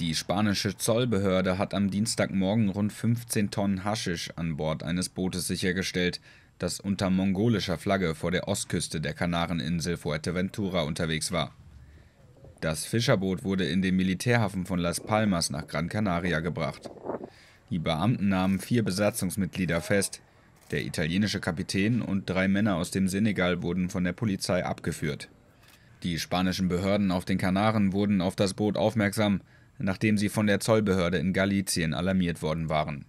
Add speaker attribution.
Speaker 1: Die spanische Zollbehörde hat am Dienstagmorgen rund 15 Tonnen Haschisch an Bord eines Bootes sichergestellt, das unter mongolischer Flagge vor der Ostküste der Kanareninsel Fuerteventura unterwegs war. Das Fischerboot wurde in den Militärhafen von Las Palmas nach Gran Canaria gebracht. Die Beamten nahmen vier Besatzungsmitglieder fest. Der italienische Kapitän und drei Männer aus dem Senegal wurden von der Polizei abgeführt. Die spanischen Behörden auf den Kanaren wurden auf das Boot aufmerksam, nachdem sie von der Zollbehörde in Galizien alarmiert worden waren